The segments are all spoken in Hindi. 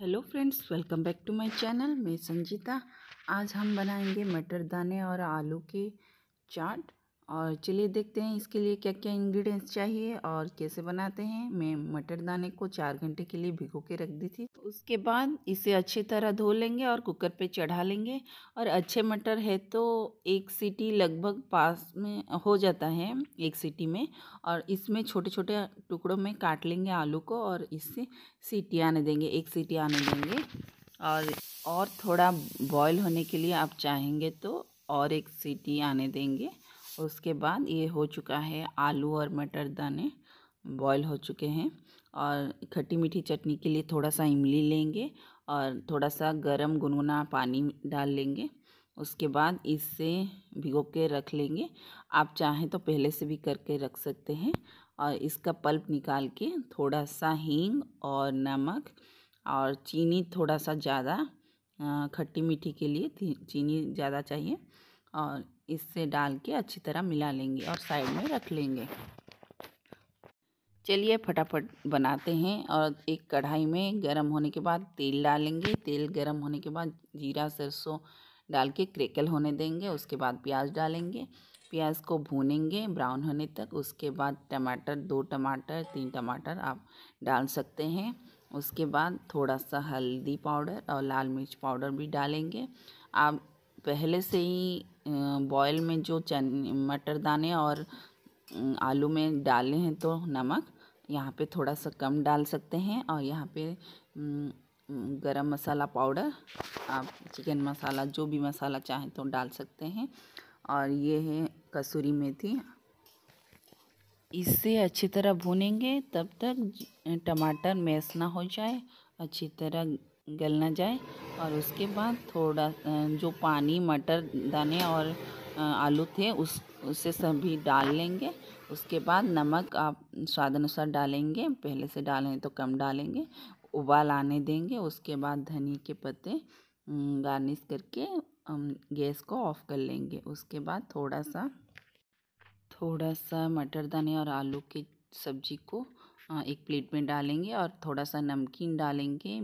hello friends welcome back to my channel मैं संजीता आज हम बनाएंगे मटर दाने और आलू के चाट और चलिए देखते हैं इसके लिए क्या क्या इंग्रेडिएंट्स चाहिए और कैसे बनाते हैं मैं मटर दाने को चार घंटे के लिए भिगो के रख दी थी उसके बाद इसे अच्छी तरह धो लेंगे और कुकर पे चढ़ा लेंगे और अच्छे मटर है तो एक सीटी लगभग पास में हो जाता है एक सीटी में और इसमें छोटे छोटे टुकड़ों में काट लेंगे आलू को और इससे सीटी आने देंगे एक सीटी आने देंगे और और थोड़ा बॉयल होने के लिए आप चाहेंगे तो और एक सीटी आने देंगे उसके बाद ये हो चुका है आलू और मटर दाने बॉयल हो चुके हैं और खट्टी मीठी चटनी के लिए थोड़ा सा इमली लेंगे और थोड़ा सा गरम गुनगुना पानी डाल लेंगे उसके बाद इससे भिगो के रख लेंगे आप चाहें तो पहले से भी करके रख सकते हैं और इसका पल्प निकाल के थोड़ा सा हींग और नमक और चीनी थोड़ा सा ज़्यादा खट्टी मीठी के लिए चीनी ज़्यादा चाहिए और इससे डाल के अच्छी तरह मिला लेंगे और साइड में रख लेंगे चलिए फटाफट बनाते हैं और एक कढ़ाई में गरम होने के बाद तेल डालेंगे तेल गरम होने के बाद जीरा सरसों डाल के क्रेकल होने देंगे उसके बाद प्याज डालेंगे प्याज को भूनेंगे ब्राउन होने तक उसके बाद टमाटर दो टमाटर तीन टमाटर आप डाल सकते हैं उसके बाद थोड़ा सा हल्दी पाउडर और लाल मिर्च पाउडर भी डालेंगे आप पहले से ही बॉयल में जो चन मटर दाने और आलू में डाले हैं तो नमक यहाँ पे थोड़ा सा कम डाल सकते हैं और यहाँ पे गरम मसाला पाउडर आप चिकन मसाला जो भी मसाला चाहें तो डाल सकते हैं और ये है कसूरी मेथी इसे अच्छी तरह भूनेंगे तब तक टमाटर मैस ना हो जाए अच्छी तरह गल ना जाए और उसके बाद थोड़ा जो पानी मटर दाने और आलू थे उस उसे सभी डाल लेंगे उसके बाद नमक आप स्वाद अनुसार डालेंगे पहले से डालें तो कम डालेंगे उबाल आने देंगे उसके बाद धनिया के पत्ते गार्निश करके गैस को ऑफ कर लेंगे उसके बाद थोड़ा सा थोड़ा सा मटर दाने और आलू की सब्जी को एक प्लेट में डालेंगे और थोड़ा सा नमकीन डालेंगे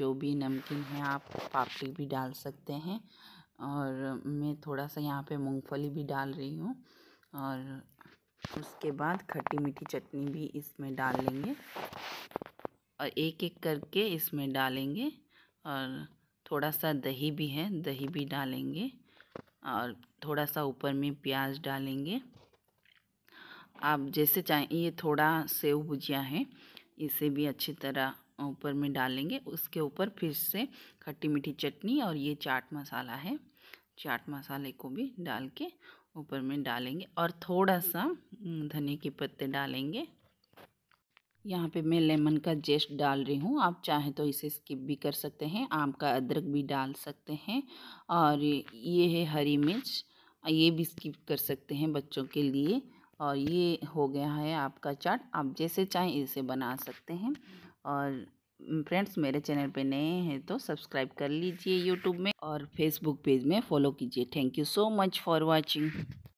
जो भी नमकीन है आप पापड़ी भी डाल सकते हैं और मैं थोड़ा सा यहाँ पे मूंगफली भी डाल रही हूँ और उसके बाद खट्टी मीठी चटनी भी इसमें डाल लेंगे और एक एक करके इसमें डालेंगे और थोड़ा सा दही भी है दही भी डालेंगे और थोड़ा सा ऊपर में प्याज डालेंगे आप जैसे चाहें ये थोड़ा सेव भुजिया है इसे भी अच्छी तरह ऊपर में डालेंगे उसके ऊपर फिर से खट्टी मीठी चटनी और ये चाट मसाला है चाट मसाले को भी डाल के ऊपर में डालेंगे और थोड़ा सा धनिया के पत्ते डालेंगे यहाँ पे मैं लेमन का जेस्ट डाल रही हूँ आप चाहें तो इसे स्किप भी कर सकते हैं आम का अदरक भी डाल सकते हैं और ये है हरी मिर्च ये भी स्किप कर सकते हैं बच्चों के लिए और ये हो गया है आपका चाट आप जैसे चाहें इसे बना सकते हैं और फ्रेंड्स मेरे चैनल पे नए हैं तो सब्सक्राइब कर लीजिए यूट्यूब में और फेसबुक पेज में फॉलो कीजिए thank you so much for watching